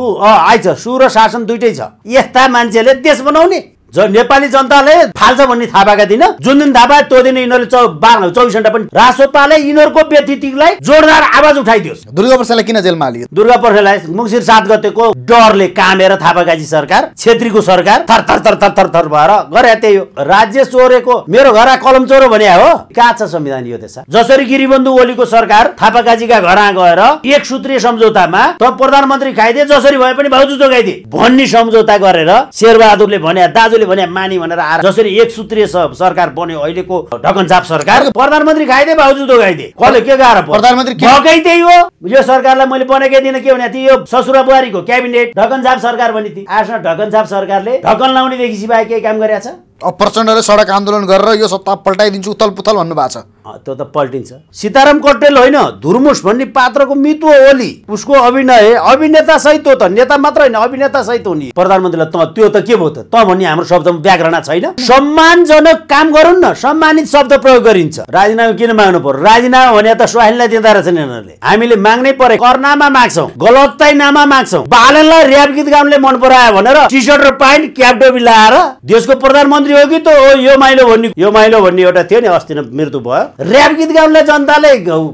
to अँ आइज सुर शासन दुइटै छ यस्ता मान्छेले देश बनाउने जो नेपाली जनताले फाल्छ भन्ने थाहा पाएका थिएन जुन दिन थाहा पाए त्यो दिन यिनीहरूले चौबिस घन्टा पनि रासोपाले यिनीहरूको व्यतिथिलाई जोरदार आवाज उठाइदियोस् दुर्गा प्रसादलाई किन जेलमा हालियो दुर्गा प्रसादलाई मुङ्सिर सात गतेको डरले कामेर थापागाजी सरकार छेत्रीको सरकार थर थर थर थर थर थर भएर गरे त्यही हो राज्य चोरेको मेरो घर कलम चोरो भने हो कहाँ छ संविधान यो देश जसरी गिरिबन्धु ओलीको सरकार थापागाजीका घर गएर एक सूत्रीय सम्झौतामा त प्रधानमन्त्री खाइदिए जसरी भए पनि भाउजू जोगाइदिए भन्ने सम्झौता गरेर शेरबहादुरले भने दाजु सबैले भने माने भनेर आएर जसरी एक सूत्रीय सरकार बन्यो अहिलेको ढकनझाप सरकार प्रधानमन्त्री खाइदिए बाउजुदो खाइदिए कसले के गाह्रो प्रधानमन्त्री भएकै त्यही हो यो सरकारलाई मैले बनाएकै दिन के भने यो ससुरा बुहारीको क्याबिनेट ढकनझाप सरकार बनि थिए आफ्नो ढकनझाप सरकारले ढकन लाउनेदेखि सिपाही केही काम गरेछ प्रचण्डले सडक आन्दोलन गरेर यो सत्ता पल्टाइदिन्छु उथल पुथल भन्नुभएको छ त्यो त पल्टिन्छ सीताराम कटेल होइन धुर्मुस भन्ने पात्रको मितु ओली उसको अभिनय अभिनेता सहित हो त नेता मात्र होइन अभिनेता सहित हो नि प्रधानमन्त्रीलाई त त्यो त के भयो त त भन्ने हाम्रो शब्दमा व्याकरण छैन सम्मानजनक काम गरौँ न सम्मानित शब्द प्रयोग गरिन्छ राजीनामा किन माग्नु पर्यो राजीनामा भने त स्वाहिनलाई दिँदा रहेछ यिनीहरूले हामीले माग्नै पर्यो कर्नामा माग्छौँ गलतै नामा माग्छौँ बालनलाई ऱ्याप गीत गाउनले मन परायो भनेर टी सर्ट र प्यान्ट क्याप डोबी लगाएर देशको प्रधानमन्त्री मन्त्री हो कि त यो माइलो भन्ने यो माइलो भन्ने एउटा थियो नि अस्ति नै मृत्यु भयो ऱ्याप गीत गाउनलाई जनताले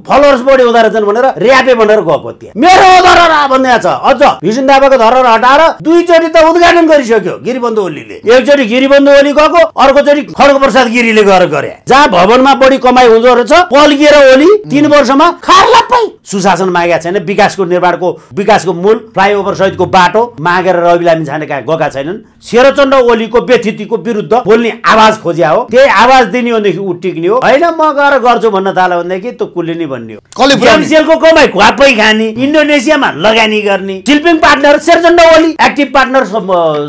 फलोवर्स बढी हुँदो रहेछन् भनेर ऱ्यापे भनेर गएको थिएँ मेरो धरहर भन्ने छ अझ भिजन दाबाको धरहर हटाएर दुईचोटि त उद्घाटन गरिसक्यो गिरिबन्धु ओलीले एकचोटि गिरिबन्धु ओली गएको अर्कोचोटि खड्ग प्रसाद गिरीले गएर गरे जहाँ भवनमा बढी कमाई हुँदो रहेछ पल्किएर ओली तिन वर्षमा खारलापै सुशासन मागेका छैन विकासको निर्माणको विकासको मूल फ्लाइओभर सहितको बाटो मागेर रवि झाने छानेका गएका छैनन् शेरचन्द्र ओलीको व्यथितिको विरुद्ध बोल्ने आवाज खोज्या हो त्यही आवाज दिने हो भनेदेखि ऊ टिक्ने हो होइन म गएर गर्छु भन्न थाल्यो भनेदेखि त्यो कुलिनी भन्ने हो एमसिएलको कमाई ख्वापै खाने इन्डोनेसियामा लगानी गर्ने सिल्पिङ पार्टनर सेर्जन्ड ओली एक्टिभ पार्टनर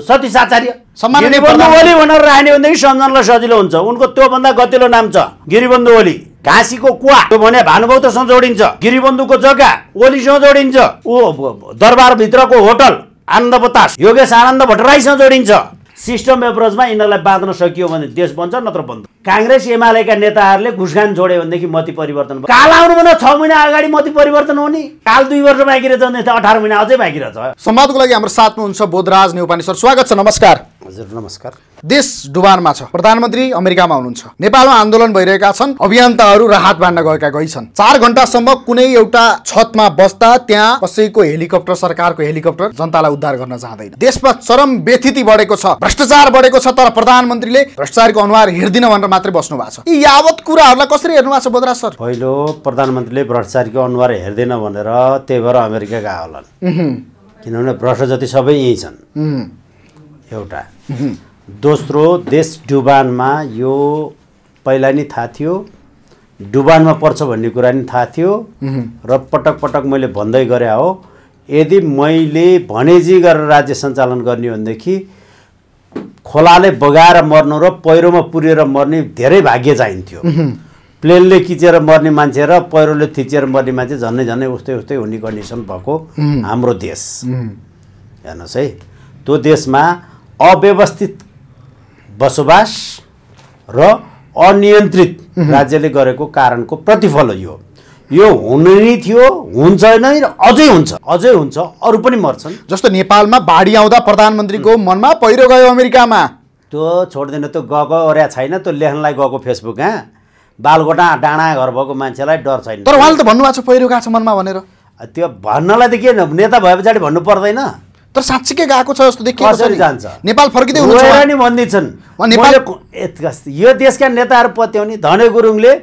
सतीश आचार्य ओली भनेर राख्ने भनेदेखि सम्झनलाई सजिलो हुन्छ उनको त्योभन्दा गतिलो नाम छ गिरिबन्धु ओली घाँसीको कुवा त्यो भने त जोडिन्छ गिरिबन्धुको जग्गा ओलीसँग जोडिन्छ ऊ दरबारभित्रको होटल आनन्द बतास योगेश आनन्द भट्टराईसँग जोडिन्छ सिस्टम एप्रोचमा यिनीहरूलाई बाँध्न सकियो भने देश बन्छ नत्र बन्द काङ्ग्रेस एमालेका नेताहरूले घुसघान जोड्यो भनेदेखि मती परिवर्तन काल आउनुभन्दा छ महिना अगाडि मती परिवर्तन हुने काल दुई वर्ष बाँकी रहेछ अठार महिना अझै बाँकी रहेछ संवादको लागि हाम्रो साथमा हुन्छ बोधराज नेउपाने सर स्वागत छ नमस्कार हजुर नमस्कार देश डुबानमा छ प्रधानमन्त्री अमेरिकामा हुनुहुन्छ नेपालमा आन्दोलन भइरहेका छन् अभियन्ताहरू राहत बाँड्न गएका गई छन् चार घन्टासम्म कुनै एउटा छतमा बस्दा त्यहाँ कसैको हेलिकप्टर सरकारको हेलिकप्टर जनतालाई उद्धार गर्न जाँदैन देशमा चरम व्यथिति बढेको छ भ्रष्टाचार बढेको छ तर प्रधानमन्त्रीले भ्रष्टाचारको अनुहार हेर्दिन भनेर मात्रै बस्नु भएको छ यी यावत कुराहरूलाई कसरी हेर्नु भएको छ सर पहिलो प्रधानमन्त्रीले भ्रष्टाचारको अनुहार हेर्दैन भनेर त्यही भएर अमेरिका गएको होला किनभने भ्रष्ट जति सबै यहीँ छन् एउटा दोस्रो देश डुबानमा यो पहिला नै थाहा थियो डुबानमा पर्छ भन्ने कुरा नि थाहा थियो र पटक पटक मैले भन्दै गरे हो यदि मैले भनेजी गरेर राज्य सञ्चालन गर्ने हो भनेदेखि खोलाले बगाएर मर्नु र पहिरोमा पुरेर मर्ने धेरै भाग्य चाहिन्थ्यो प्लेनले किचेर मर्ने मान्छे र पहिरोले थिचेर मर्ने मान्छे झन्नै झन्नै उस्तै उस्तै हुने कन्डिसन भएको हाम्रो देश हेर्नुहोस् है त्यो देशमा अव्यवस्थित बसोबास र अनियन्त्रित राज्यले गरेको कारणको प्रतिफल यो यो हुनु नै थियो हुन्छ नै र अझै हुन्छ अझै हुन्छ अरू पनि मर्छन् जस्तो नेपालमा बाढी आउँदा प्रधानमन्त्रीको मनमा पहिरो गयो अमेरिकामा त्यो छोड्दैन त्यो गएको ओर्या छैन त्यो लेख्नलाई गएको फेसबुक कहाँ बालगोटा डाँडा घर भएको मान्छेलाई डर छैन तर उहाँले त भन्नुभएको छ पहिरो गएको छ मनमा भनेर त्यो भन्नलाई त के नेता भए पछाडि भन्नु पर्दैन तर साँच्चीकै गएको छ जस्तो नेपाल फर्किँदै हुनुहुन्छ नेपाल यो देशका नेताहरू पत्याउने धने गुरुङले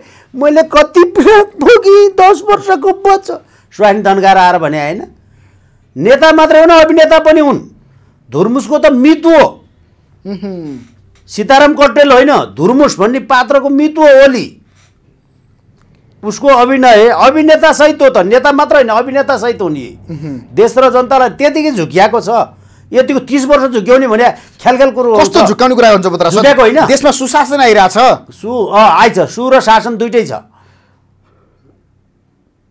मैले कति भोगी भोगेँ दस वर्षको बच्छ स्वाइन धनगाएर आएर भने होइन नेता मात्रै होइन अभिनेता पनि हुन् धुर्मुसको त मितु हो सीताराम कटेल होइन धुर्मुस भन्ने पात्रको मितु हो ओली उसको अभिनय अभिनेतासहित हो त नेता मात्र होइन अभिनेतासहित हो नि देश र जनतालाई त्यतिकै झुक्याएको छ यतिको तिस वर्ष झुक्याउने भने ख्यालख्याल कुरो कस्तो झुक्काउने कुरा हुन्छ होइन देशमा सुशासन आइरहेछ सु आइछ सु र शासन दुइटै छ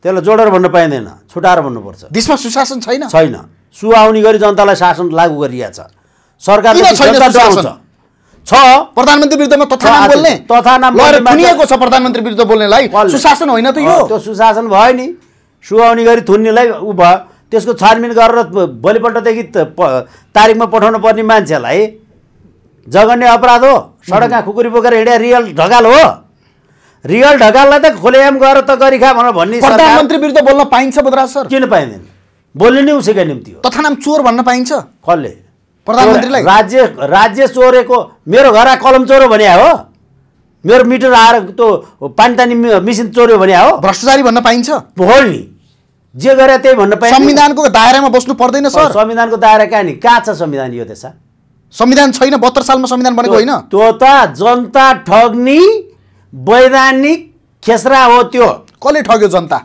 त्यसलाई जोडेर भन्नु पाइँदैन छुटाएर भन्नुपर्छ देशमा सुशासन छैन छैन सु आउने गरी जनतालाई शासन लागू गरिरहेछ सरकारले छ प्रधानमन्त्री विरुद्धमा तथा नाम बोल्ने तथा नाम थुनिएको छ प्रधानमन्त्री विरुद्ध बोल्नेलाई सुशासन होइन त यो त्यो सुशासन भयो नि सुहाउने गरी थुन्नेलाई ऊ भयो त्यसको छानबिन गरेर भोलिपल्टदेखि तारिकमा पठाउनु पर्ने मान्छेलाई जगन्य अपराध हो सडकमा खुकुरी बोकेर हिँड्या रियल ढकाल हो रियल ढकाललाई त खोलेम गएर त गरी खा भनेर भन्ने प्रधानमन्त्री विरुद्ध बोल्न पाइन्छ बदराज सर किन पाइँदैन बोल्ने नै उसैका निम्ति हो तथा नाम चोर भन्न पाइन्छ कसले प्रधानमन्त्रीलाई राज्य राज्य चोरेको मेरो घर कलम चोर्यो भने हो मेरो मिटर आएर त्यो पानी तानी मिसिन चोर्यो भने हो भ्रष्टाचारी भन्न पाइन्छ हो नि जे गरे त्यही भन्न पाइन्छ संविधानको दायरामा बस्नु पर्दैन सर संविधानको दायरा कहाँ नि कहाँ छ संविधान यो देश संविधान छैन बहत्तर सालमा संविधान बनेको होइन त्यो त जनता ठग्ने वैधानिक खेसरा हो त्यो कसले ठग्यो जनता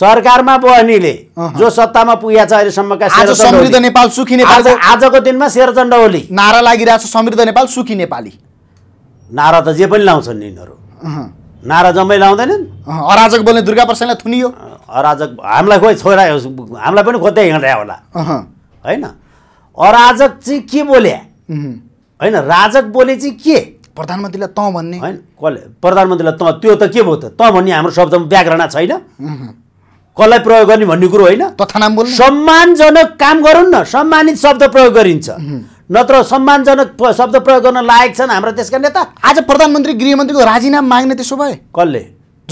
सरकारमा बहनीले जो सत्तामा पुगेको छ अहिलेसम्मका समृद्ध नेपाल सुखी नेपाल आजको दिनमा शेरचण्ड ओली नारा लागिरहेको छ समृद्ध नेपाल सुखी नेपाली नारा त जे पनि लाउँछन् यिनीहरू नारा जम्मै लाउँदैनन् अराजक बोल्ने दुर्गा प्रसादलाई थुनियो अराजक हामीलाई खोइ छोरा हामीलाई पनि खोज्दै हिँड्दै होला होइन अराजक चाहिँ के बोल्या होइन राजक बोले चाहिँ के प्रधानमन्त्रीलाई त भन्ने होइन कसले प्रधानमन्त्रीलाई त त्यो त के भयो त त भन्ने हाम्रो शब्दमा व्याकरण छैन कसलाई प्रयोग गर्ने भन्ने कुरो होइन सम्मानजनक काम गरौँ न सम्मानित शब्द प्रयोग गरिन्छ नत्र सम्मानजनक शब्द प्रयोग गर्न लायक छन् हाम्रो देशका नेता आज प्रधानमन्त्री गृहमन्त्रीको राजीनामा माग्ने त्यसो भए कसले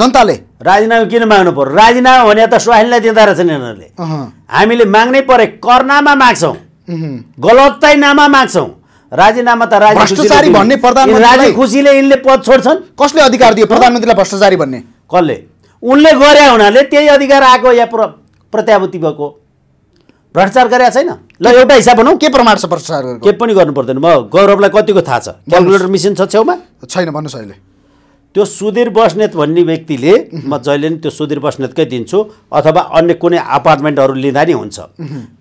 जनताले राजीनामा किन माग्नु पर्यो राजीनामा भने त सुहालीलाई दिँदा रहेछन् यिनीहरूले हामीले माग्नै परे कर्नामा माग्छौँ गलतै नामा माग्छौँ राजीनामा त राजी भन्ने राजी खुसीले यिनले पद छोड्छन् कसले अधिकार दियो प्रधानमन्त्रीलाई भ्रष्टाचारी भन्ने कसले उनले गरे हुनाले त्यही अधिकार आएको या प्र प्रत्याभूति भएको भ्रष्टाचार गरेका छैन ल एउटा हिसाब भनौँ के प्रमाण छ भ्रष्टाचार के पनि गर्नु पर्दैन म गौरवलाई कतिको थाहा छ क्यालकुलेटर मिसिन छ छेउमा छैन भन्नुहोस् अहिले त्यो सुधीर बस्नेत भन्ने व्यक्तिले म जहिले पनि त्यो सुधीर बस्नेतकै दिन्छु अथवा अन्य कुनै अपार्टमेन्टहरू लिँदा नि हुन्छ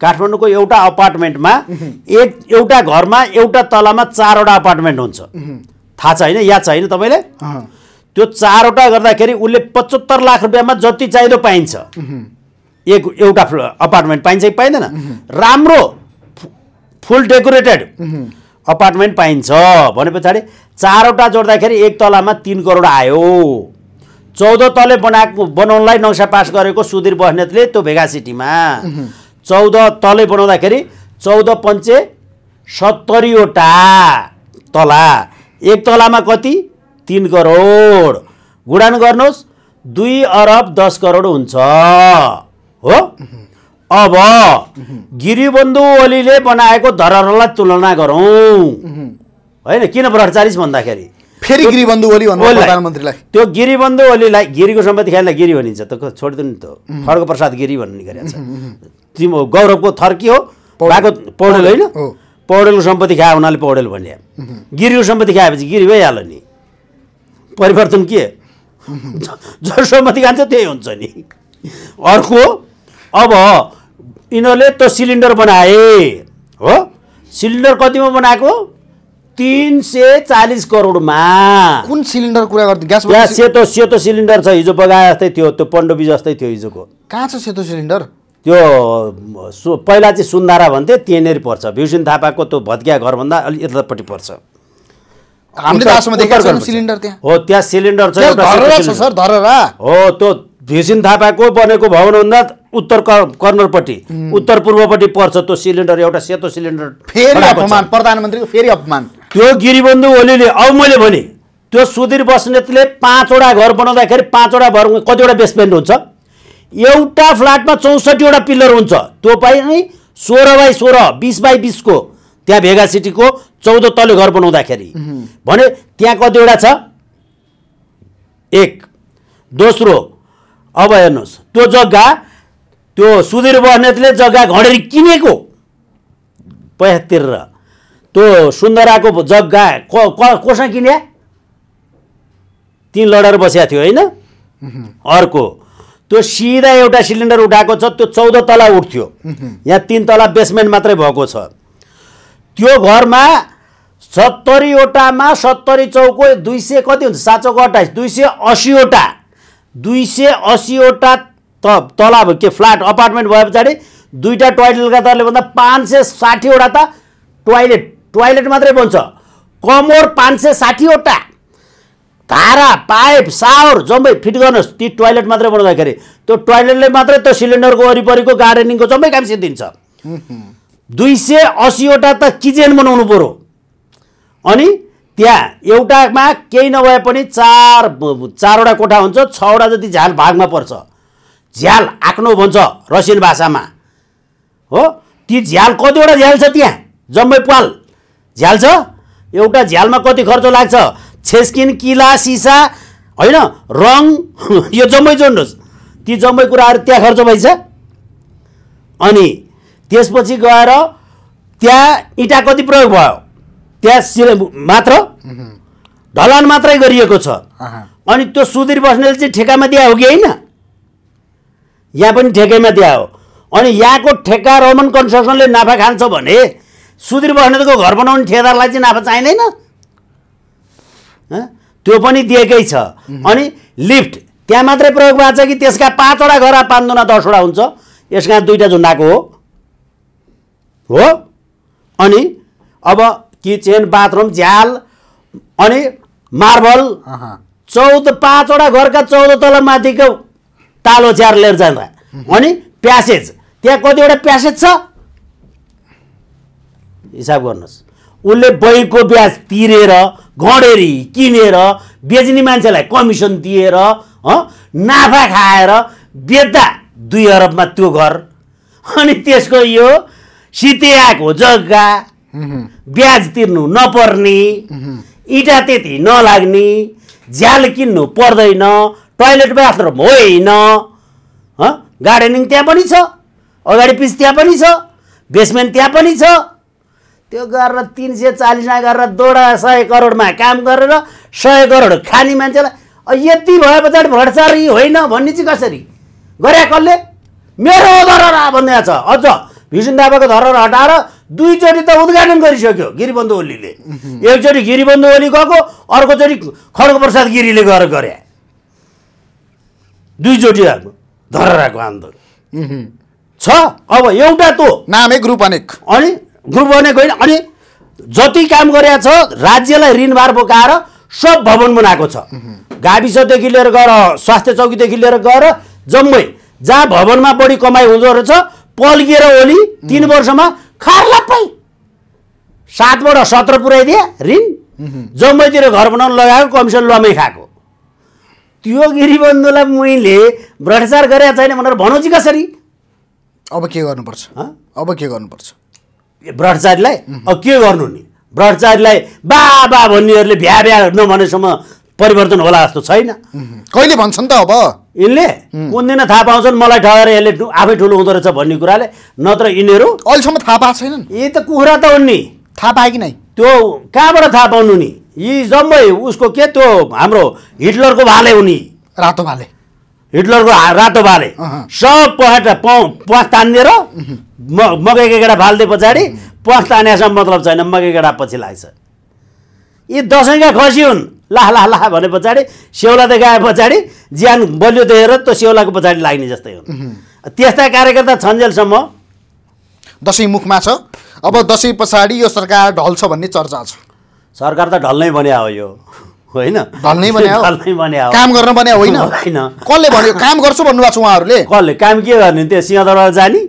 काठमाडौँको एउटा अपार्टमेन्टमा एक एउटा घरमा एउटा तलामा चारवटा अपार्टमेन्ट हुन्छ थाहा छ होइन याद छ होइन तपाईँले त्यो चारवटा गर्दाखेरि उसले पचहत्तर लाख रुपियाँमा जति चाहिँदो पाइन्छ एक एउटा अपार्टमेन्ट पाइन्छ कि पाइँदैन राम्रो फुल डेकोरेटेड अपार्टमेन्ट पाइन्छ भने पछाडि चारवटा जोड्दाखेरि एक तलामा तिन करोड आयो चौध तले बनाएको बनाउनलाई नक्सा पास गरेको सुधीर बस्नेतले त्यो भेगा सिटीमा चौध तले बनाउँदाखेरि चौध पञ्चे सत्तरीवटा तला एक तलामा कति तिन करोड गुडान गर्नुहोस् दुई अरब दस करोड हुन्छ हो अब गिरिबन्धु ओलीले बनाएको धरहरलाई तुलना गरौँ होइन किन भ्रष्टाचारिस भन्दाखेरि फेरि गिरिबन्धु ओली प्रधानमन्त्रीलाई त्यो गिरिबन्धु ओलीलाई गिरीको सम्पत्ति खाएलाई गिरी भनिन्छ त छोडिदिनु नि त खड्ग प्रसाद गिरी भन्ने गरेको छ तिम्रो गौरवको थर्की हो भएको पौडेल होइन पौडेलको सम्पत्ति खायो हुनाले पौडेल भन्यो गिरीको सम्पत्ति खाएपछि गिरी भइहाल्यो नि परिवर्तन के जसोमति खान्छ त्यही हुन्छ नि अर्को अब यिनीहरूले त्यो सिलिन्डर बनाए हो सिलिन्डर कतिमा बनाएको तिन सय चालिस करोडमा कुन सिलिन्डर कुरा गर्दै ग्यास ग्यास सेतो सेतो सिलिन्डर छ हिजो बगाए जस्तै थियो त्यो पन्डुबी जस्तै थियो हिजोको कहाँ छ सेतो सिलिन्डर त्यो पहिला चाहिँ सुन्दारा भन्थे त्यहाँनिर पर्छ भ्युसिन थापाको त्यो भत्किया घरभन्दा अलिक यतापट्टि पर्छ सिलिन्डर त्यहाँ हो त्यहाँ सिलिन्डर छ एउटा सर धरहरा हो त्यो भिसिन थापाको बनेको भवनभन्दा उत्तर कर्नरपट्टि उत्तर पूर्वपट्टि पर्छ त्यो सिलिन्डर एउटा सेतो सिलिन्डर फेरि अपमान प्रधानमन्त्रीको फेरि अपमान त्यो गिरिबन्धु ओलीले अब मैले भने त्यो सुधीर बस्नेतले पाँचवटा घर बनाउँदाखेरि पाँचवटा घर कतिवटा बेसमेन्ट हुन्छ एउटा फ्ल्याटमा चौसठीवटा पिल्लर हुन्छ त्यो पाइ नै सोह्र बाई सोह्र बिस बाई बिसको त्यहाँ भेगा सिटीको चौध तले घर बनाउँदाखेरि भने त्यहाँ कतिवटा छ एक दोस्रो अब हेर्नुहोस् त्यो जग्गा त्यो सुधीर बस्नेतले जग्गा घडेरी किनेको र त्यो सुन्दराको जग्गा कसँग किने तिन लडेर बसेको थियो होइन अर्को त्यो सिधा एउटा सिलिन्डर उठाएको छ त्यो चौध तला उठ्थ्यो यहाँ तिन तला बेसमेन्ट मात्रै भएको छ त्यो घरमा सत्तरीवटामा सत्तरी चौको दुई सय कति हुन्छ सात चौको अट्ठाइस दुई सय असीवटा दुई सय असीवटा त तला के फ्ल्याट अपार्टमेन्ट भए पछाडि दुईवटा टोयलेट तरले भन्दा पाँच सय साठीवटा त टोयलेट टोयलेट मात्रै बन्छ कमोर पाँच सय साठीवटा धारा पाइप सावर जम्मै फिट गर्नुहोस् ती टोयलेट मात्रै बनाउँदाखेरि त्यो टोयलेटले मात्रै त्यो सिलिन्डरको वरिपरिको गार्डेनिङको जम्मै काम सिद्धिन्छ दुई सय असीवटा त किचन बनाउनु पऱ्यो अनि त्यहाँ एउटामा केही नभए पनि चार चारवटा कोठा हुन्छ छवटा जति झ्याल भागमा पर्छ झ्याल आक्नो भन्छ रसियन भाषामा हो ती झ्याल कतिवटा झ्याल छ त्यहाँ जम्मै पाल झ्याल छ एउटा झ्यालमा कति खर्च लाग्छ छेस्किन किला सिसा होइन रङ यो जम्मै जोड्नुहोस् ती जम्मै कुराहरू त्यहाँ खर्च भइन्छ अनि त्यसपछि गएर त्यहाँ इँटा कति प्रयोग भयो त्यहाँ मात्र ढलान मात्रै गरिएको छ अनि त्यो सुधीर बस्नेले चाहिँ ठेकामा दिया हो कि होइन यहाँ पनि ठेकैमा दिया हो अनि यहाँको ठेक्का रोमन कन्स्ट्रक्सनले नाफा खान्छ भने सुधीर बस्नेतको घर बनाउने ठेकेदारलाई चाहिँ नाफा चाहिँदैन त्यो पनि दिएकै छ अनि लिफ्ट त्यहाँ मात्रै प्रयोग भएको छ कि त्यसका पाँचवटा घर पाँचजना दसवटा हुन्छ यसका दुईवटा झुन्डाको हो अनि अब किचन बाथरुम झ्याल अनि मार्बल चौध पाँचवटा घरका चौध तल माथिको तालो च्यार लिएर जाँदा अनि प्यासेज त्यहाँ कतिवटा प्यासेज छ हिसाब गर्नुहोस् उसले बैङ्कको ब्याज तिरेर घडेरी किनेर बेच्ने मान्छेलाई कमिसन दिएर नाफा खाएर बेच्दा दुई अरबमा त्यो घर अनि त्यसको यो सितेआको जग्गा ब्याज तिर्नु नपर्ने इँटा त्यति नलाग्ने झ्याल किन्नु पर्दैन टोइलेट बाथरुम होइन गार्डनिङ त्यहाँ पनि छ अगाडि पिच त्यहाँ पनि छ बेसमेन्ट त्यहाँ पनि छ त्यो गरेर तिन सय चालिसमा गरेर दोडा सय करोडमा काम गरेर सय करोड खाने मान्छेलाई यति भए पछाडि भट्सारी होइन भन्ने चाहिँ कसरी गरे कसले मेरो धरहरा भन्ने छ अझ भिजुन दाबाको धरहरा हटाएर दुईचोटि त उद्घाटन गरिसक्यो गिरिबन्धु ओलीले एकचोटि गिरिबन्धु ओली गएको अर्कोचोटि खड्ग प्रसाद गिरीले गएर गरे दुईचोटि आएको धरहराको आन्दोलन छ अब एउटा तो नामै ग्रुप अनेक अनि ग्रुप अनेक होइन अनि जति काम गरेका छ राज्यलाई ऋणभार बोकाएर सब भवन बनाएको छ गाविसदेखि लिएर गएर स्वास्थ्य चौकीदेखि लिएर गएर जम्मै जहाँ भवनमा बढी कमाइ हुँदो रहेछ पल्किएर ओली तिन वर्षमा खारलापै सातबाट सत्र पुऱ्याइदिए ऋण जम्मैतिर घर बनाउनु लगाएको कमिसन लमै खाएको त्यो गिरीबन्धुलाई मैले भ्रष्टाचार गरेका छैन भनेर भनौँ चाहिँ कसरी अब के गर्नुपर्छ अब के गर्नुपर्छ भ्रष्टाचारीलाई अब के गर्नु नि भ्रष्टाचारीलाई बा बा भन्नेहरूले भ्या भ्या नभनेसम्म परिवर्तन होला जस्तो छैन कहिले भन्छन् त अब यिनले कुन दिन थाहा पाउँछन् मलाई ठगेर यसले आफै ठुलो हुँदो रहेछ भन्ने कुराले नत्र यिनीहरू अहिलेसम्म थाहा पाएको छैनन् यी त कुखुरा त हुन् नि थाहा पाए कि नै त्यो कहाँबाट थाहा पाउनु नि यी जम्मै उसको के त्यो हाम्रो हिटलरको भाले नि रातो भाले हिटलरको रातो भाले सब पखेटा प्वास तानिदिएर मकैको केटा फालिदिए पछाडि प्वास तानेसम्म मतलब छैन मकै केटा पछि लाग्छ यी दसैँका खसी हुन् लाह लाह लाह भने पछाडि सेउला देखाए पछाडि ज्यान बलियो देखेर त्यो सेउलाको पछाडि लाग्ने जस्तै हो त्यस्ता कार्यकर्ता छन्जेलसम्म दसैँ मुखमा छ अब दसैँ पछाडि यो सरकार ढल्छ भन्ने चर्चा छ सरकार त ढल्नै बन्या हो यो होइन ढल्नै बन्या ढल्नै बन्या काम गर्न बन्या होइन होइन कसले भन्यो काम गर्छु भन्नुभएको छ उहाँहरूले कसले काम के गर्ने त्यो सिंहदरबार जाने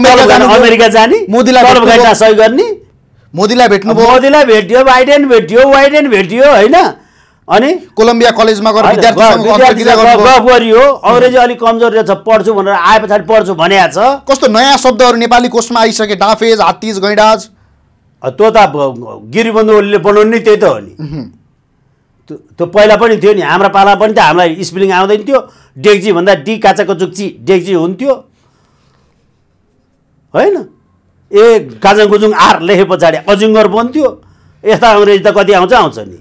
अमेरिका जाने मोदीलाई सहयोग गर्ने मोदीलाई भेट्नु मोदीलाई भेटियो बाइडेन भेटियो बाइडेन भेटियो होइन अनि कोलम्बिया कलेजमा गएर गफ गरियो अङ्ग्रेजी अलिक कमजोर रहेछ पढ्छु भनेर आए पछाडि पढ्छु आएको छ कस्तो नयाँ शब्दहरू नेपाली कोषमा आइसके डाफेज हात्तिज गैँडाज त्यो त गिरिबन्धु ओलीले बनाउनु नि त्यही त हो नि त्यो पहिला पनि थियो नि हाम्रो पाला पनि त हामीलाई स्पेलिङ आउँदैन थियो डेक्जी भन्दा डी काचाको चुक्ची डेक्जी हुन्थ्यो होइन ए गाजङ गुजुङ आर लेखे पछाडि अजिङ्गर बन्थ्यो यस्ता अङ्ग्रेजी त कति आउँछ आउँछ नि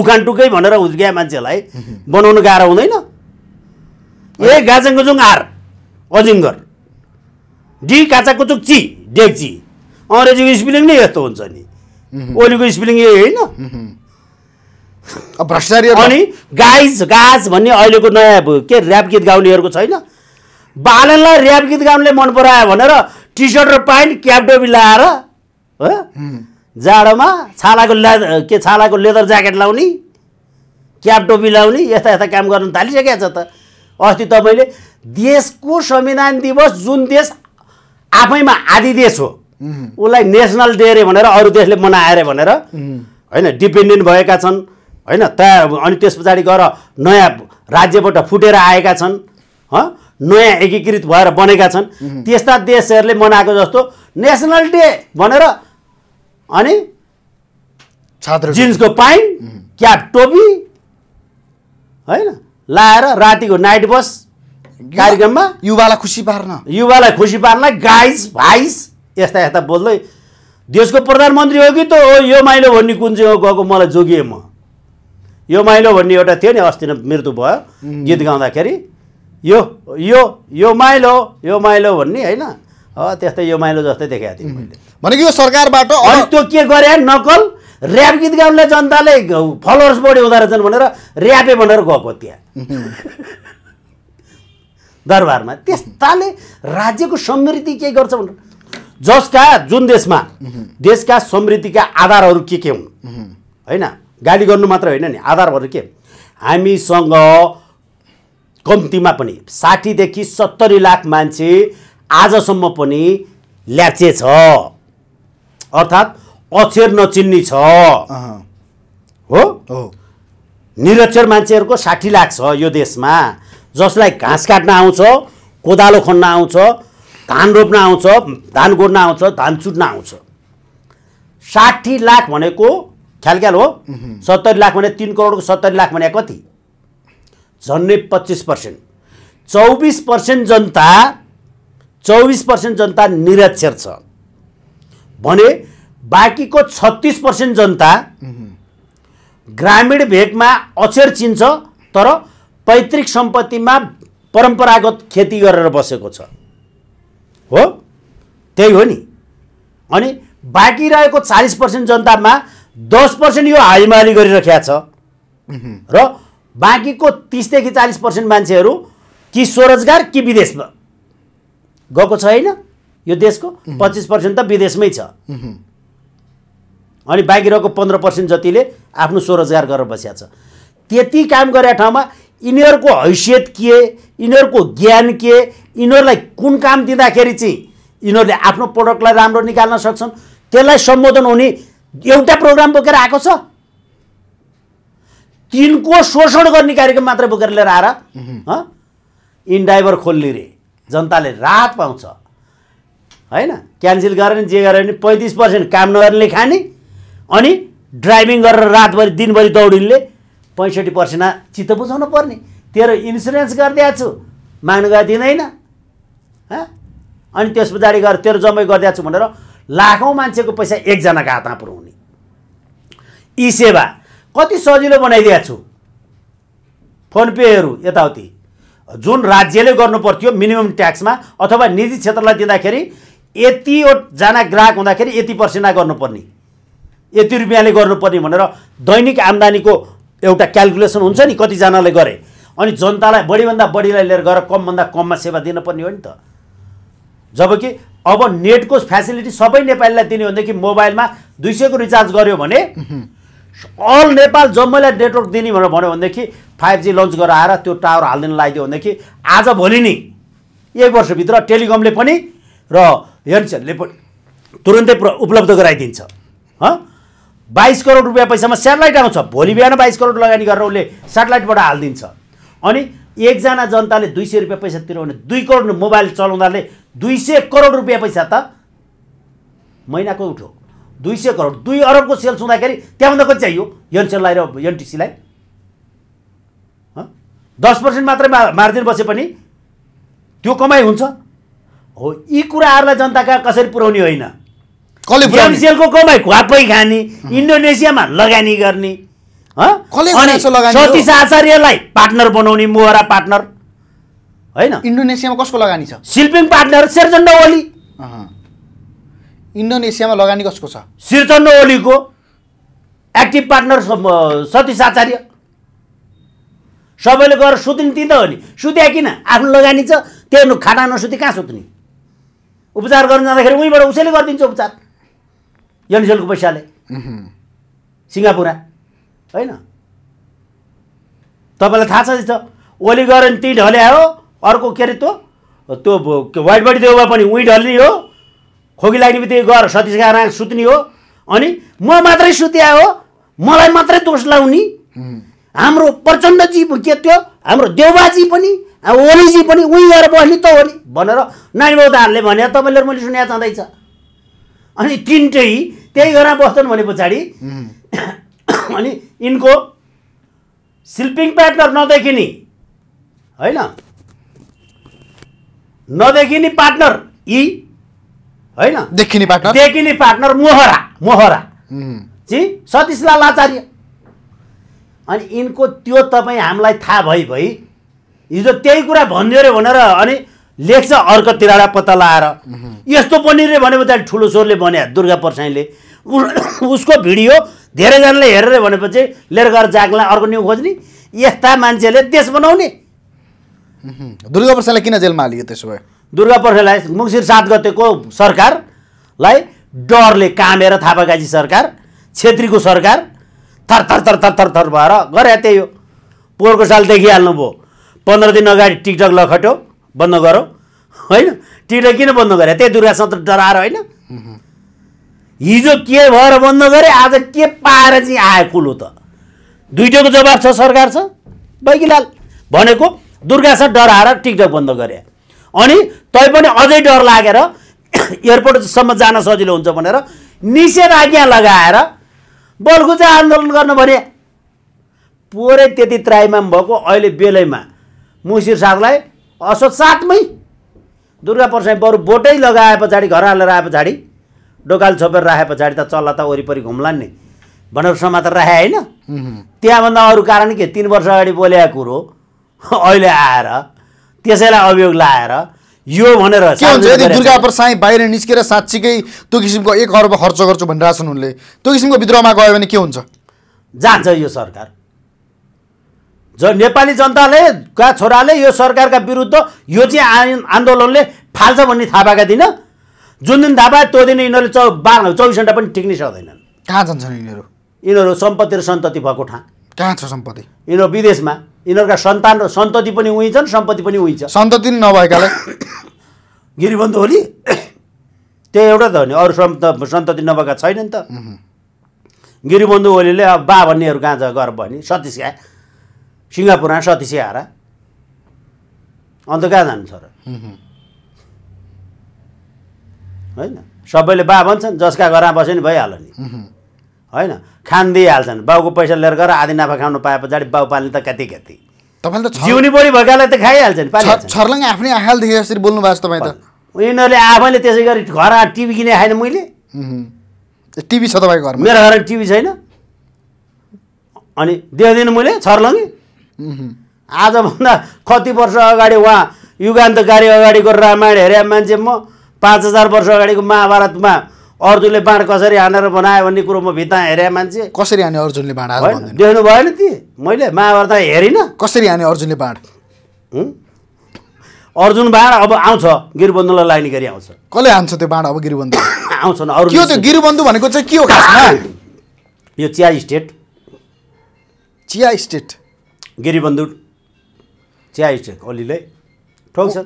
उखान टुकै भनेर हुर्किया मान्छेलाई बनाउनु गाह्रो हुँदैन ए गाजाङ गुजुङ आर अजिङ्गर डी काचाकुचुक ची डेक्ची अङ्ग्रेजीको स्पेलिङ नै यस्तो हुन्छ नि ओलीको स्पेलिङ यही होइन भ्रष्टाचारी अनि गाइज गाज भन्ने अहिलेको नयाँ के ऱ्याप गीत गाउनेहरूको छैन बालनलाई ऱ्याप गीत गाउनुले मन परायो भनेर टी सर्ट र प्यान्ट क्याप डोबी लाएर हो जाडोमा छालाको लेदर के छालाको लेदर ज्याकेट लाउने क्याप टोपी लाउने यस्ता यस्ता काम गर्नु थालिसकेको छ त अस्ति तपाईँले देशको संविधान दिवस जुन देश आफैमा आदि देश हो उसलाई नेसनल डे अरे भनेर अरू देशले मनाए मनाएर भनेर होइन डिपेन्डेन्ट भएका छन् होइन तयार अनि त्यस पछाडि गएर नयाँ राज्यबाट फुटेर आएका छन् नयाँ एकीकृत भएर बनेका छन् त्यस्ता देशहरूले मनाएको जस्तो नेसनल डे भनेर अनि छात्र जिन्सको पाइन क्या टोपी होइन लाएर रातिको नाइट बस कार्यक्रममा युवालाई खुसी पार्न युवालाई खुसी पार्न गाइस भाइस यस्ता यस्ता बोल्दै देशको प्रधानमन्त्री हो कि त हो यो माइलो भन्ने कुन चाहिँ हो गएको मलाई जोगिएँ म यो माइलो भन्ने एउटा थियो नि अस्ति नै मृत्यु भयो गीत गाउँदाखेरि यो यो यो माइलो यो माइलो भन्ने होइन त्यस्तै यो माइलो जस्तै देखाएको थिएँ मैले भनेको यो सरकारबाट अनि त्यो के गरे नकल ऱ्याप गीत गाउनलाई जनताले फलोवर्स बढी हुँदो रहेछन् भनेर ऱ्यापे भनेर गएको त्यहाँ दरबारमा त्यस्ताले राज्यको समृद्धि के गर्छ भनेर जसका जुन देशमा देशका समृद्धिका आधारहरू के के हुन् होइन गाली गर्नु मात्र होइन नि आधारहरू के हामीसँग कम्तीमा पनि साठीदेखि सत्तरी लाख मान्छे आजसम्म पनि ल्याचे छ अर्थात् अक्षर नचिन्ने छ हो निरक्षर मान्छेहरूको साठी लाख छ यो देशमा जसलाई घाँस काट्न आउँछ कोदालो खन्न आउँछ धान रोप्न आउँछ धान गोड्न आउँछ धान चुट्न आउँछ साठी लाख भनेको ख्याल ख्याल हो सत्तरी लाख भने तिन करोडको सत्तरी लाख भने कति झन्डै पच्चिस पर्सेन्ट चौबिस पर्सेन्ट जनता चौबिस पर्सेन्ट जनता निरक्षर छ भने बाँकीको छत्तिस पर्सेन्ट जनता ग्रामीण भेगमा अक्षर चिन्छ तर पैतृक सम्पत्तिमा परम्परागत खेती गरेर बसेको छ हो त्यही हो नि अनि बाँकी रहेको चालिस पर्सेन्ट जनतामा दस पर्सेन्ट यो हाइमाली गरिरहेको छ र बाँकीको तिसदेखि चालिस पर्सेन्ट मान्छेहरू कि स्वरोजगार कि विदेशमा गएको छ होइन यो देशको पच्चिस पर्सेन्ट त विदेशमै छ अनि बाँकी रहेको पन्ध्र पर्सेन्ट जतिले आफ्नो स्वरोजगार गरेर बसिया छ त्यति काम गरेका ठाउँमा यिनीहरूको हैसियत के यिनीहरूको ज्ञान के यिनीहरूलाई कुन काम दिँदाखेरि चाहिँ यिनीहरूले आफ्नो प्रडक्टलाई राम्रो निकाल्न सक्छन् त्यसलाई सम्बोधन हुने एउटा प्रोग्राम बोकेर आएको छ तिनको शोषण गर्ने कार्यक्रम मात्र बोकेर लिएर आएर इन्डाइभर खोल्ने रे जनताले राहत पाउँछ होइन क्यान्सल नि जे गरे नि पैँतिस पर्सेन्ट काम नगर्नेले खाने अनि ड्राइभिङ गरेर रातभरि दिनभरि दौडिनले पैँसठी पर्सेन्ट चित्त बुझाउनु पर्ने तेरो इन्सुरेन्स गरिदिएको छु माग्नु गए दिँदैन अनि त्यस पछाडि गएर तेरो जम्मै गरिदिएको छु भनेर लाखौँ मान्छेको पैसा एकजनाको हातमा पुऱ्याउने यी सेवा कति सजिलो बनाइदिएको छु फोन पेहरू यताउति जुन राज्यले गर्नु पर्थ्यो मिनिमम ट्याक्समा अथवा निजी क्षेत्रलाई दिँदाखेरि यतिजना ग्राहक हुँदाखेरि यति पर्सेन्ट गर्नुपर्ने यति रुपियाँले गर्नुपर्ने भनेर दैनिक आम्दानीको एउटा क्यालकुलेसन हुन्छ नि कतिजनाले गरे अनि जनतालाई बढीभन्दा बढीलाई लिएर गएर कमभन्दा कममा सेवा दिनुपर्ने हो नि त जबकि अब नेटको फेसिलिटी सबै नेपालीलाई दिने हो भनेदेखि मोबाइलमा दुई सयको रिचार्ज गर्यो भने अल नेपाल जम्मैलाई नेटवर्क दिने भनेर भन्यो भनेदेखि फाइभ जी लन्च गराएर त्यो टावर हालिदिन लगाइदियो भनेदेखि भोलि नि एक वर्षभित्र टेलिकमले पनि र एनसेलले पनि तुरन्तै उपलब्ध गराइदिन्छ ह बाइस करोड रुपियाँ पैसामा सेटेलाइट आउँछ भोलि बिहान बाइस करोड लगानी गरेर उसले सेटेलाइटबाट हालिदिन्छ अनि एकजना जनताले दुई सय रुपियाँ पैसा तिर्यो भने दुई करोड मोबाइल चलाउँदाले दुई सय करोड रुपियाँ पैसा त महिनाको उठो दुई सय करोड दुई अरबको सेल्स हुँदाखेरि त्यहाँभन्दा कति चाहियो एनसेललाई र एनटिसीलाई दस पर्सेन्ट मात्रै मा मार्जिन बसे पनि त्यो कमाइ हुन्छ हो यी कुराहरूलाई जनताका कसरी पुर्याउने होइन सेलको कमाइ खुवापै खाने इन्डोनेसियामा लगानी गर्ने सतीश आचार्यलाई पार्टनर बनाउने मोहरा पार्टनर होइन इन्डोनेसियामा कसको लगानी छ सिल्पिङ पार्टनर सेर्जन्डा ओली इन्डोनेसियामा लगानी कसको छ श्रीचन्द ओलीको एक्टिभ पार्टनर सतीश आचार्य सबैले गएर सुत्ने ती त हो नि सुत्या किन आफ्नो लगानी छ त्यो खाना नसुति कहाँ सुत्ने उपचार गर्न जाँदाखेरि उहीँबाट उसैले गरिदिन्छ उपचार एनसेलको पैसाले सिङ्गापुरा होइन तपाईँलाई थाहा छ त्यस्तो ओली गएर नि ती ढले अर्को के अरे त्यो त्यो वाइट बडी देउबा पनि उहीँ ढल्ने हो खोकी लाग्ने बित्तिकै गएर सतीश गाना सुत्ने हो अनि म मात्रै सुत्या हो मलाई मात्रै दोष लाउने हाम्रो प्रचण्डजी के त्यो हाम्रो देउबाजी पनि ओलीजी पनि उहीँ गएर बस्ने त हो नि भनेर नानी बौद्धहरूले भने तपाईँले मैले सुने जाँदैछ अनि तिनटै त्यही गरेर बस्छन् भने पछाडि अनि यिनको स्लिपिङ पार्टनर नदेखिने होइन नदेखिने पार्टनर यी होइन देखिने पार्टनर देखिने पार्टनर मोहरा मोहरा सतीश सतीशलाल आचार्य अनि यिनको त्यो तपाईँ हामीलाई थाहा भइ भई हिजो त्यही कुरा भनिदियो अरे भनेर अनि लेख्छ अर्को तिराडा पत्ता लाएर यस्तो पनि रे भने पछाडि ठुलो स्वरले भने दुर्गा पर्साईले उसको भिडियो धेरैजनाले हेरेर भनेपछि लिएर गएर जागलाई अर्को न्यु खोज्ने यस्ता मान्छेले देश बनाउने दुर्गा पर्साईलाई किन जेलमा हालियो त्यसो भए दुर्गा पर्खेललाई मुङ्सिर सात गतेको सरकारलाई डरले कामेर थापाकाजी सरकार छेत्रीको सरकार थर थर थर थर थर थर भएर गरे त्यही हो पोहोरको साल देखिहाल्नु भयो पन्ध्र दिन अगाडि टिकटक लखट्यो बन्द गरौँ होइन टिकटक किन बन्द गरे त्यही दुर्गा सत्र डराएर होइन हिजो के भएर बन्द गरे आज के पाएर चाहिँ आयो कुलो त दुइटैको जवाब छ सरकार छ बैकिलाल भनेको दुर्गा सर डराएर टिकटक बन्द गरे अनि पनि अझै डर लागेर एयरपोर्टसम्म जान सजिलो हुन्छ भनेर निषेधाज्ञा लगाएर बलखुचा आन्दोलन गर्न भने पोहोरै त्यति पनि भएको अहिले बेलैमा मुसिर सागलाई असोज सातमै दुर्गा बरु बोटै लगाए पछाडि घर हालेर आए पछाडि डोकाल छोपेर राखे पछाडि त चल्ला त वरिपरि घुम्ला नि भनेर समाचार राखे होइन त्यहाँभन्दा अरू कारण के तिन वर्ष अगाडि बोलेको कुरो अहिले आएर त्यसैलाई अभियोग लाएर यो भनेर के हुन्छ यदि दुर्गा प्रसाई बाहिर निस्केर साँच्चीकै त्यो किसिमको एक अर्ब खर्च गर्छु भनिरहेछन् उनले त्यो किसिमको विद्रोहमा गयो भने के हुन्छ जान्छ यो सरकार ज नेपाली जनताले का छोराले यो सरकारका विरुद्ध यो चाहिँ आन्दोलनले फाल्छ भन्ने थाहा पाएका दिन जुन दिन थाहा पाए त्यो दिन यिनीहरूले चौ बाह्र चौबिस घन्टा पनि टिक्नै सक्दैनन् कहाँ जान्छन् यिनीहरू यिनीहरू सम्पत्ति र सन्तति भएको ठाँ कहाँ छ सम्पत्ति यिनीहरू विदेशमा यिनीहरूका सन्तान र सन्तति पनि उहीँ छन् सम्पत्ति पनि उहीँ छ सन्तति नभएकालाई हो ओली त्यो एउटा त हो नि अरू सन्त सन्तति नभएका छैन नि त गिरिबन्धु ओलीले अब बा भन्नेहरू कहाँ छ गर भने सतीश आए सिङ्गापुरमा सतीश आएर अन्त कहाँ जानु छ र होइन सबैले बा भन्छन् जसका घरमा बस्यो नि भइहाल्यो नि होइन खान दिइहाल्छन् बाउको पैसा लिएर गएर आधी नाफा खानु पाए पछाडि बाउ पाल्ने त कति कति तपाईँले त जिउनी बढी भएकालाई त खाइहाल्छ नि छर्लङ आफ्नै आँखाले यसरी बोल्नु भएको छ तपाईँ त उनीहरूले आफैले त्यसै गरी घर टिभी किने खाएन मैले टिभी छ तपाईँको घरमा मेरो घरमा टिभी छैन अनि देख्दिनँ मैले छर्लङ्गी आजभन्दा कति वर्ष अगाडि उहाँ युगान्तकारी अगाडिको रामायण हेरे मान्छे म पाँच हजार वर्ष अगाडिको महाभारतमा अर्जुनले बाँड कसरी हानेर बनायो भन्ने कुरो म भित्ता हेरेँ मान्छे कसरी हाने अर्जुनले बाँड देख्नु भएन ती मैले महाभारत हेरिनँ कसरी हाने अर्जुनले बाँड अर्जुन बाँड अब आउँछ गिरबन्धुलाई लाइने गरी आउँछ कसले हान्छ त्यो बाँड अब गिरबन्धु आउँछ त्यो गिरबन्धु भनेको चाहिँ के हो खासमा यो चिया स्टेट चिया स्टेट गिरिबन्धु चिया स्टेट ओलीले ठोक्छ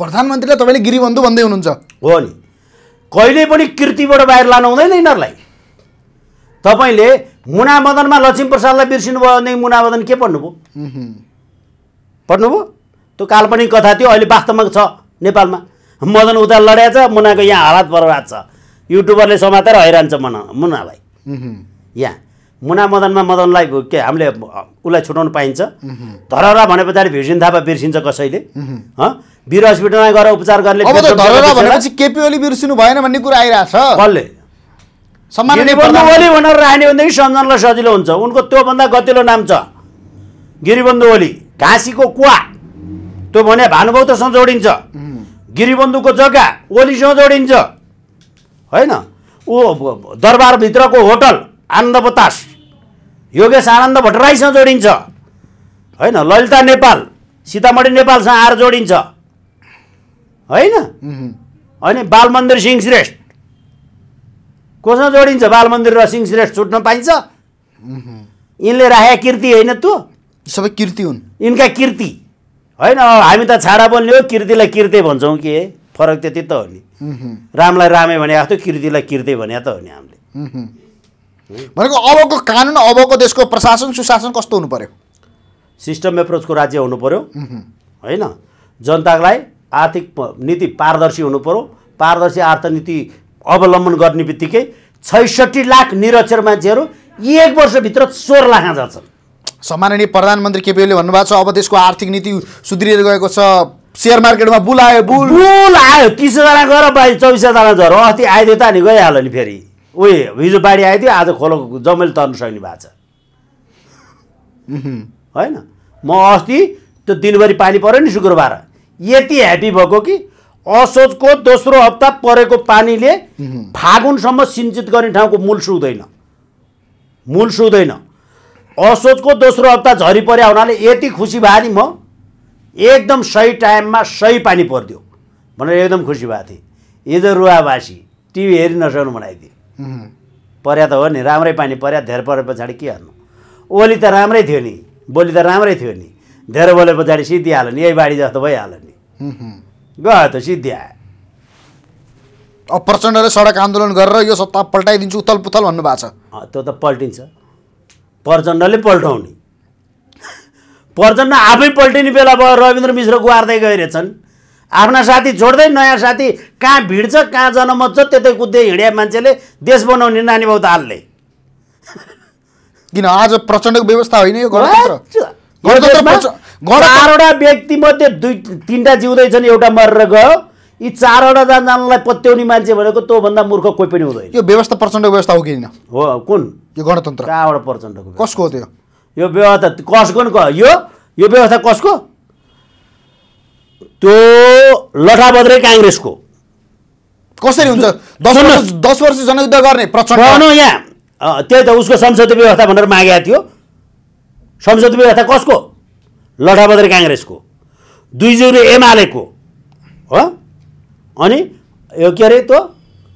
प्रधानमन्त्रीलाई तपाईँले गिरिबन्धु भन्दै हुनुहुन्छ हो नि कहिले पनि कृतिबाट बाहिर लानु हुँदैन यिनीहरूलाई तपाईँले मुनामदनमा लक्ष्मीप्रसादलाई बिर्सिनुभयो भने मदन के पढ्नुभयो पढ्नुभयो त्यो काल्पनिक कथा थियो अहिले वास्तवमा छ नेपालमा मदन उता छ मुनाको यहाँ हालत बर्बाद छ युट्युबरले समातेर हैरान छ मुनालाई यहाँ मुना मदनमा मदनलाई के हामीले उसलाई छुट्याउनु पाइन्छ धरहरा भने पछाडि भिर्सिन थापा बिर्सिन्छ कसैले बिर हस्पिटलमा गएर उपचार गर्ने भनेपछि केपी ओली बिर्सिनु भएन भन्ने कुरा छ कसले ओली भनेर राख्ने भनेदेखि सम्झनलाई सजिलो हुन्छ उनको त्योभन्दा गतिलो नाम छ गिरिबन्धु ओली घाँसीको कुवा त्यो भने भानुभौतसँग जोडिन्छ गिरिबन्धुको जग्गा ओलीसँग जोडिन्छ होइन ऊ दरबारभित्रको होटल आनन्द बतास योगेश आनन्द भट्टराईसँग जोडिन्छ होइन ललिता नेपाल सीतामढी नेपालसँग आएर जोडिन्छ होइन बाल बालमन्दिर सिंह श्रेष्ठ कोसँग जोडिन्छ बालमन्दिर र सिंह श्रेष्ठ छुट्न पाइन्छ यिनले राखेका कृति होइन त्यो सबै कृति हुन् यिनका कृति होइन हामी त छाडा बोल्ने हो कृतिलाई कृते भन्छौँ कि फरक त्यति त हो नि रामलाई रामे भने थियो कृतिलाई कृते भने त हो नि हामीले भनेको अबको कानुन अबको देशको प्रशासन सुशासन कस्तो हुनु पर्यो सिस्टम एप्रोचको राज्य हुनु पर्यो होइन जनतालाई आर्थिक नीति पारदर्शी हुनु पर्यो पारदर्शी नीति अवलम्बन गर्ने बित्तिकै छैसठी लाख निरक्षर मान्छेहरू एक वर्षभित्र सोह्र लाख जान्छन् सम्माननीय प्रधानमन्त्री केपिओले भन्नुभएको छ अब देशको आर्थिक नीति सुध्रिएर गएको छ सेयर मार्केटमा बुल आयो बुल बुल आयो तिस हजार गएर बाइस चौबिस हजार झर अस्ति आइदियो त अनि गइहाल्यो नि फेरि उयो हिजो बाढी आइदियो आज खोलो जमेल तर्नु सक्ने भएको छ होइन म अस्ति त्यो दिनभरि पानी पऱ्यो नि शुक्रबार यति ह्याप्पी भएको कि असोजको दोस्रो हप्ता परेको पानीले फागुनसम्म सिन्चित गर्ने ठाउँको मूल सुक्दैन मूल सुक्दैन असोजको दोस्रो हप्ता झरी परे हुनाले यति खुसी भए नि म एकदम सही टाइममा सही पानी परिदियो भनेर एकदम खुसी भएको थिएँ हिजो रुवावासी टिभी हेरि नसक्नु मनाइदिएँ पर्या त हो नि राम्रै पानी पर्या धेर परे पछाडि के हाल्नु ओली त राम्रै थियो नि बोली त राम्रै थियो नि धेरै बोले पछाडि सिद्धिहाल्यो नि यही बाढी जस्तो भइहाल्यो नि गयो त सिद्धि आयो अब प्रचण्डले सडक आन्दोलन गरेर यो सत्ता पल्टाइदिन्छु उथल पुथल भन्नुभएको छ त्यो त पल्टिन्छ प्रचण्डले पल्टाउने प्रचण्ड आफै पल्टिने बेला भयो रविन्द्र मिश्र गुहार्दै गइरहेछन् आफ्ना साथी जोड्दै नयाँ साथी कहाँ भिड्छ कहाँ जनमत छ त्यतै कुद्दै हिँडे मान्छेले देश बनाउने नानी बाउ हालले किन आज प्रचण्डको व्यवस्था होइन यो चारवटा व्यक्ति मध्ये दुई तिनवटा जिउँदैछन् एउटा मरेर गयो यी चारवटा जानलाई पत्याउने मान्छे भनेको तँभन्दा मूर्ख कोही पनि हुँदैन यो व्यवस्था प्रचण्डको व्यवस्था हो कि होइन हो कुन यो गणतन्त्र कहाँबाट प्रचण्डको कसको हो त्यो यो व्यवस्था कसको नि यो यो व्यवस्था कसको त्यो लठाभद्रै काङ्ग्रेसको कसरी हुन्छ दस वर्ष जनयुद्ध गर्ने प्रचण्ड यहाँ त्यही त उसको संसदीय व्यवस्था भनेर मागेको थियो संसदीय व्यवस्था कसको लठाभद्रे काङ्ग्रेसको दुई एमालेको हो अनि यो के अरे त्यो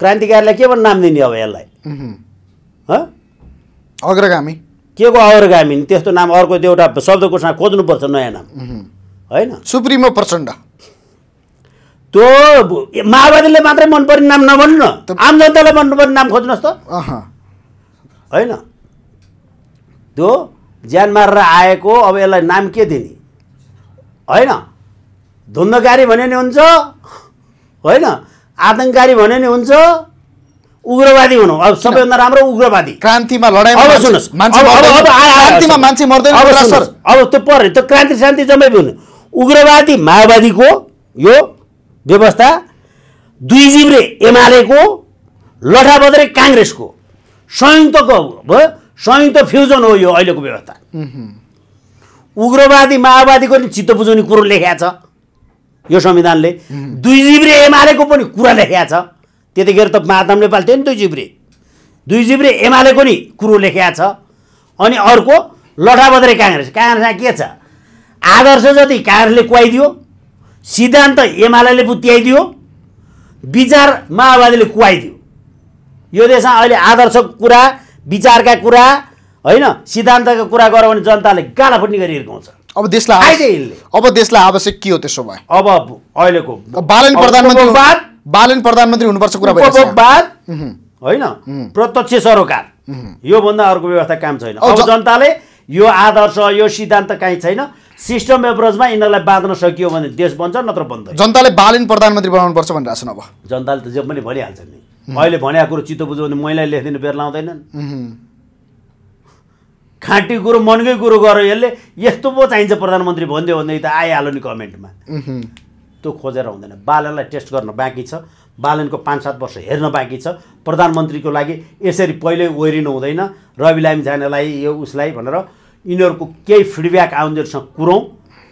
क्रान्तिकारीलाई के भन्नु नाम दिने अब यसलाई अग्रगामी के को अग्रगामी त्यस्तो नाम अर्को त्यो एउटा शब्दकोशमा खोज्नुपर्छ नयाँ नाम होइन सुप्रिमो प्रचण्ड त्यो माओवादीले मात्रै मनपर्ने नाम नभन्नु न आम जनतालाई मनपर्ने नाम खोज्नुहोस् त होइन त्यो ज्यान मारेर आएको अब यसलाई नाम के दिने होइन धुन्धकारी भने नि हुन्छ होइन आतङ्ककारी भने नि हुन्छ उग्रवादी भनौँ अब सबैभन्दा राम्रो उग्रवादी क्रान्तिमा लडाइँ अब सुन्नुहोस् मान्छे मर्दैन अब त्यो पऱ्यो त्यो क्रान्ति शान्ति जम्मै हुने उग्रवादी माओवादीको यो व्यवस्था दुई जिब्रे एमालेको बद्रे काङ्ग्रेसको संयुक्तको भयो संयुक्त फ्युजन हो यो अहिलेको व्यवस्था उग्रवादी माओवादीको नि चित्त बुझाउने कुरो लेख्या छ यो संविधानले दुई जिब्रे एमालेको पनि कुरा लेख्या छ त्यतिखेर त माधव नेपाल थियो नि दुई जिब्रे दुई जिब्रे एमालेको नि कुरो लेखिया छ अनि अर्को लठाबदरे काङ्ग्रेस काङ्ग्रेसमा के छ आदर्श जति काङ्ग्रेसले कुहाइदियो सिद्धान्त एमाले बुत्याइदियो विचार माओवादीले कुवाइदियो यो देशमा अहिले आदर्शको कुरा विचारका कुरा होइन सिद्धान्तका कुरा गरौँ भने जनताले गाला फुट्ने गरिरहेको हुन्छ अब देशलाई अब देशलाई आवश्यक के हो त्यसो भए अब अहिलेको बालन प्रधानमन्त्री बालन प्रधानमन्त्री हुनुपर्छ कुरा उपभोगवाद होइन प्रत्यक्ष सरोकार योभन्दा अर्को व्यवस्था काम छैन अब जनताले यो आदर्श यो सिद्धान्त काहीँ छैन सिस्टम एप्रोचमा यिनीहरूलाई बाँध्न सकियो भने देश बन्छ नत्र बन्द जनताले बालिन प्रधानमन्त्री बनाउनुपर्छ भनिरहेछन् अब जनताले त जे पनि भनिहाल्छ नि अहिले भनेको कुरो चित्त बुझ्यो भने मैलाई लेखिदिनु बेर लाउँदैनन् खाँटी कुरो मनकै कुरो गर यसले यस्तो पो चाहिन्छ प्रधानमन्त्री भनिदियो भनेदेखि त आइहाल्यो नि कमेन्टमा त्यो खोजेर हुँदैन बालनलाई टेस्ट गर्न बाँकी छ बालनको पाँच सात वर्ष हेर्न बाँकी छ प्रधानमन्त्रीको लागि यसरी पहिल्यै ओहिरिनु हुँदैन रवि लामी छानेलाई यो उसलाई भनेर यिनीहरूको केही फिडब्याक आउनेहरूसँग कुरौँ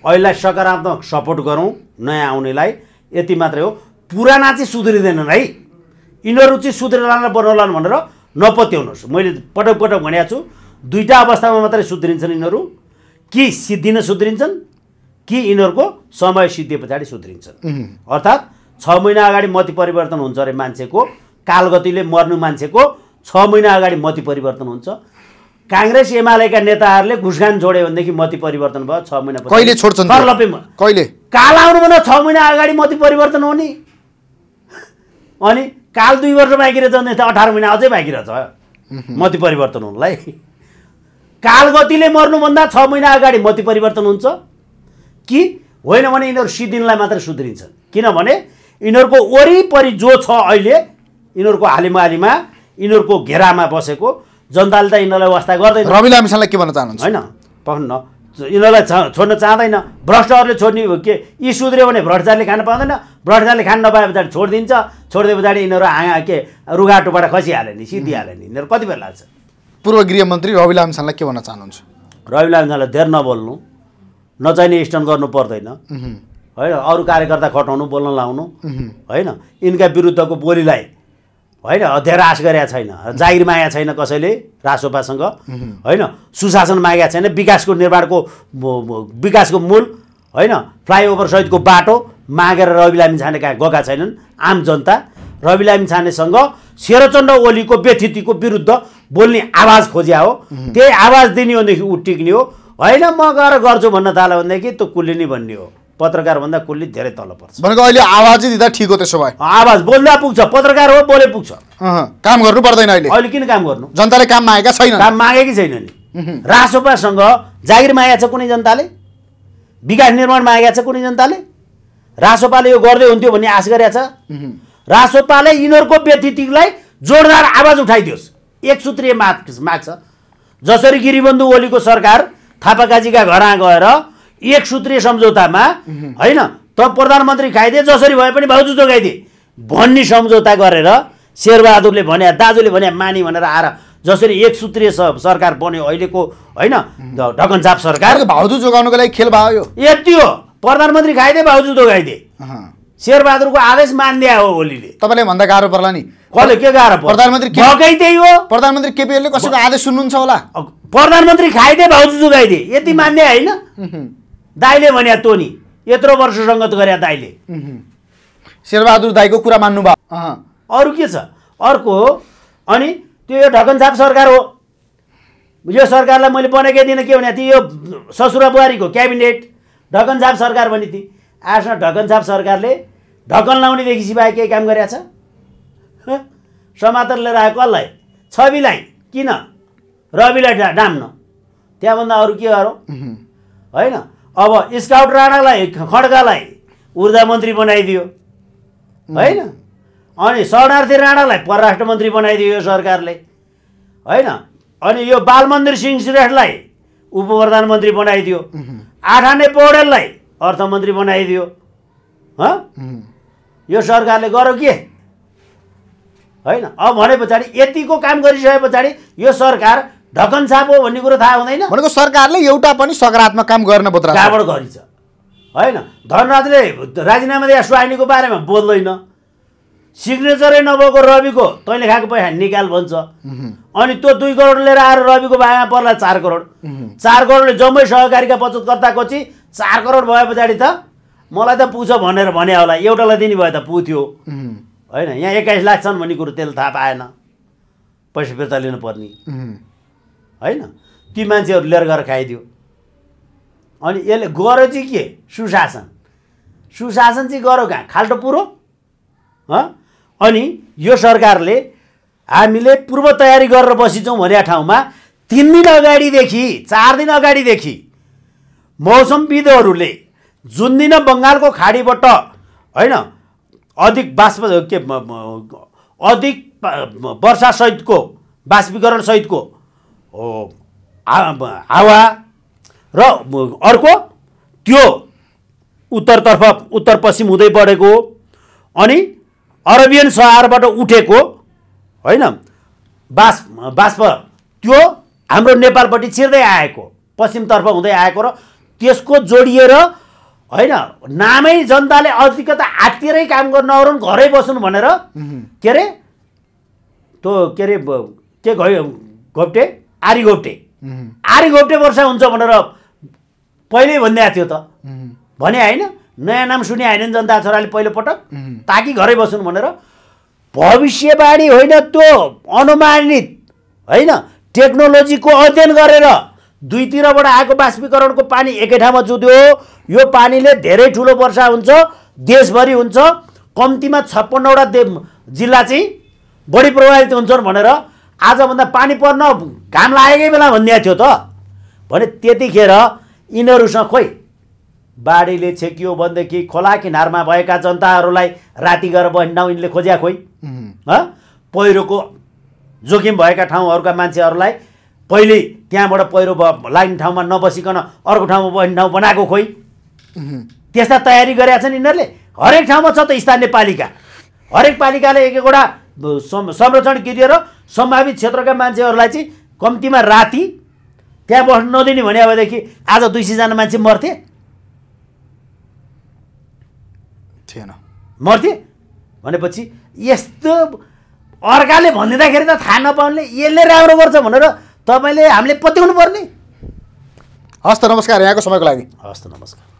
अहिलेलाई सकारात्मक सपोर्ट गरौँ नयाँ आउनेलाई यति मात्रै हो पुराना चाहिँ सुध्रिँदैनन् है यिनीहरू चाहिँ सुध्रिलान् बनाउलान् भनेर नपत्याउनुहोस् मैले पटक पटक भनेको छु दुईवटा अवस्थामा मात्रै सुध्रिन्छन् यिनीहरू कि सिद्धिन सुध्रिन्छन् कि यिनीहरूको समय सिद्धिए पछाडि सुध्रिन्छन् अर्थात् छ महिना अगाडि मति परिवर्तन हुन्छ अरे मान्छेको कालगतिले मर्नु मान्छेको छ महिना अगाडि मति परिवर्तन हुन्छ काङ्ग्रेस एमालेका नेताहरूले घुसघान जोड्यो भनेदेखि मती परिवर्तन भयो छ महिना कहिले छोड्छन् कहिले काल आउनुभन्दा छ महिना अगाडि मती परिवर्तन हो नि अनि काल दुई वर्ष बाँकी रहेछ भने त अठार महिना अझै बाँकी रहेछ मती परिवर्तन हुनुलाई काल गतिले मर्नुभन्दा छ महिना अगाडि मती परिवर्तन हुन्छ कि होइन भने यिनीहरू सिद्धिनलाई मात्र सुध्रिन्छ किनभने यिनीहरूको वरिपरि जो छ अहिले यिनीहरूको हालिमा हालिमा यिनीहरूको घेरामा बसेको जनताले त यिनीहरूलाई वास्ता गर्दैन रवि लामिसनलाई के भन्न चाहनुहुन्छ होइन पक्न यिनीहरूलाई छोड्न चाहँदैन भ्रष्टहरूले छोड्ने के यी सुध्रियो भने भ्रष्टाचारले खान पाउँदैन भ्रष्टाचारले खान नपाए पछाडि छोडिदिन्छ छोडिदिए पछाडि यिनीहरू आँगा के रुगाटोबाट खसिहाल्यो नि सिद्धिहाल्यो नि यिनीहरू कति बेला लाग्छ पूर्व गृहमन्त्री रवि लामिसनलाई के भन्न चाहनुहुन्छ रवि लामिसनलाई धेर नबोल्नु नचाहिने स्टन गर्नु पर्दैन होइन अरू कार्यकर्ता खटाउनु बोल्न लाउनु होइन यिनका विरुद्धको बोलीलाई होइन अध्यरास गरेका छैन जागिर मागेका छैन कसैले रासोपासँग होइन सुशासन मागेका छैन विकासको निर्माणको विकासको मूल होइन फ्लाइओभर सहितको बाटो मागेर रवि लामी छाने कहाँ गएका छैनन् आम जनता रवि लामी छानेसँग शेरचण्ड ओलीको व्यथितिको विरुद्ध बोल्ने आवाज खोज्या हो त्यही आवाज दिने हो भनेदेखि ऊ टिक्ने हो होइन म गएर गर्छु भन्न थाल्यो भनेदेखि त्यो नै भन्ने हो पत्रकारभन्दा कुल्ली धेरै तल पर्छ भनेको अहिले आवाजै दिँदा ठिक हो त्यसो भए आवाज बोल्दा पुग्छ पत्रकार हो बोले पुग्छ काम गर्नु पर्दैन अहिले अहिले किन काम गर्नु जनताले काम मागेका छैन काम मागेकै छैन नि रासोपासँग जागिर मागेको छ कुनै जनताले विकास निर्माण मागेको छ कुनै जनताले रासोपाले यो गर्दै हुन्थ्यो भन्ने आश गरेका छ रासोपाले यिनीहरूको व्यतिथिलाई जोरदार आवाज उठाइदियोस् एक सूत्रीय माग माग जसरी गिरिबन्धु ओलीको सरकार थापाकाजीका घरमा गएर एक सूत्रीय सम्झौतामा होइन त प्रधानमन्त्री खाइदिए जसरी भए पनि भाउजू जोगाइदिए भन्ने सम्झौता गरेर शेरबहादुरले भने दाजुले भने माने भनेर आएर जसरी एक सूत्रीय सरकार बन्यो अहिलेको होइन ढकनचाप सरकार भाउजू जोगाउनुको लागि खेल भयो यति हो प्रधानमन्त्री खाइदिए भाउजू जोगाइदिए शेरबहादुरको आदेश मानिदिया हो ओलीले तपाईँले भन्दा गाह्रो पर्ला नि कसले के गाह्रो प्रधानमन्त्री त्यही हो प्रधानमन्त्री केपीहरूले कसैको आदेश सुन्नुहुन्छ होला प्रधानमन्त्री खाइदिए भाउजू जोगाइदिए यति मान्ने होइन दाईले भन्या तोनी यत्रो वर्ष सङ्गत गरे दाइले शेरबहादुर दाईको कुरा मान्नुभयो अरू के छ अर्को अनि त्यो यो ढकनछाप सरकार हो यो सरकारलाई मैले बनाएकै दिन के भने थिएँ यो ससुरा बुहारीको क्याबिनेट ढकनछाप सरकार भने थिएँ आज ढकनछाप सरकारले ढकन लाउनेदेखि सिवाय केही काम गरेछ समातर लिएर आएको कसलाई छविलाई किन रविलाई डाम्न त्यहाँभन्दा अरू के गरौँ होइन अब स्काउट राणालाई खड्गालाई ऊर्जा मन्त्री बनाइदियो होइन अनि शरणार्थी राणालाई परराष्ट्र मन्त्री बनाइदियो यो सरकारले होइन अनि यो बालमन्दिर सिंह श्रेष्ठलाई उप प्रधानमन्त्री बनाइदियो आठाने पौडेललाई अर्थमन्त्री बनाइदियो यो सरकारले गर के होइन अब भने पछाडि यतिको काम गरिसके पछाडि यो सरकार ढकन छाप हो भन्ने कुरो थाहा हुँदैन भनेको सरकारले एउटा पनि सकारात्मक काम गर्न बोत्र गरिन्छ होइन धनराजले राजीनामा दिए स्वाइनीको बारेमा बोल्दैन सिग्नेचरै नभएको रविको तैँले खाएको पैसा निकाल भन्छ अनि त्यो दुई करोड लिएर आएर रविको बायामा पर्ला चार करोड चार करोडले जम्मै सहकारीका बचतकर्ताको चाहिँ चार करोड भए पछाडि त मलाई त पुछ भनेर भने होला एउटालाई दिने भयो त पुथ्यो होइन यहाँ एक्काइस लाख छन् भन्ने कुरो त्यसले थाहा पाएन पैसा फिर्ता लिनुपर्ने होइन ती मान्छेहरू लिएर गएर खाइदियो अनि यसले गऱ्यो चाहिँ के सुशासन सुशासन चाहिँ गऱ्यो कहाँ खाल्टो पुरो अनि यो सरकारले हामीले पूर्व तयारी गरेर बसिन्छौँ भने ठाउँमा तिन दिन अगाडिदेखि चार दिन अगाडिदेखि मौसमविदहरूले जुन दिन बङ्गालको खाडीबाट होइन अधिक बाष्प के अधिक वर्षासहितको बाष्पीकरणसहितको हावा र अर्को त्यो उत्तरतर्फ उत्तर पश्चिम हुँदै बढेको अनि अरबियन सहरबाट उठेको होइन बास बाष्प त्यो हाम्रो नेपालपट्टि छिर्दै आएको पश्चिमतर्फ हुँदै आएको र त्यसको जोडिएर होइन नामै जनताले अधिकत आत्तिरै काम गर्न अरू घरै बस्नु भनेर के अरे त्यो के अरे के घै घोप्टे आरी आरिघोप्टे वर्षा हुन्छ भनेर पहिल्यै भनिदिएको थियो त भने होइन नयाँ नाम सुने होइन नि जनता छोराले पहिलोपटक ताकि घरै बसुन् भनेर भविष्यवाणी होइन त्यो अनुमानित होइन टेक्नोलोजीको अध्ययन गरेर दुईतिरबाट आएको बाष्पीकरणको पानी एकै ठाउँमा जुद्यो यो पानीले धेरै ठुलो वर्षा हुन्छ देशभरि हुन्छ कम्तीमा छप्पन्नवटा दे जिल्ला चाहिँ बढी प्रभावित हुन्छन् भनेर आजभन्दा पानी पर्न घाम लागेकै बेला भनिदिएको थियो त भने त्यतिखेर यिनीहरूसँग खोइ बाढीले छेकियो भनेदेखि खोला किनारमा भएका जनताहरूलाई राति गएर बहिन्डाउ यिनले खोज्या खोइ पहिरोको जोखिम भएका ठाउँहरूका मान्छेहरूलाई पहिले त्यहाँबाट पहिरो लाग्ने ठाउँमा नबसिकन अर्को ठाउँमा बस्ने बनाएको खोइ त्यस्ता तयारी गरेका छन् यिनीहरूले हरेक ठाउँमा छ त स्थानीय पालिका हरेक पालिकाले एक एकवटा संरक्षण गिरी सम्भावित क्षेत्रका मान्छेहरूलाई चाहिँ कम्तीमा राति त्यहाँ बस्नु नदिने भने अबदेखि आज दुई सयजना मान्छे मर्थे थिएन मर्थे भनेपछि यस्तो अर्काले भनिदिँदाखेरि त थाहा नपाउने यसले राम्रो गर्छ भनेर तपाईँले हामीले पत्याउनु पर्ने हस् त नमस्कार यहाँको समयको लागि हस् त नमस्कार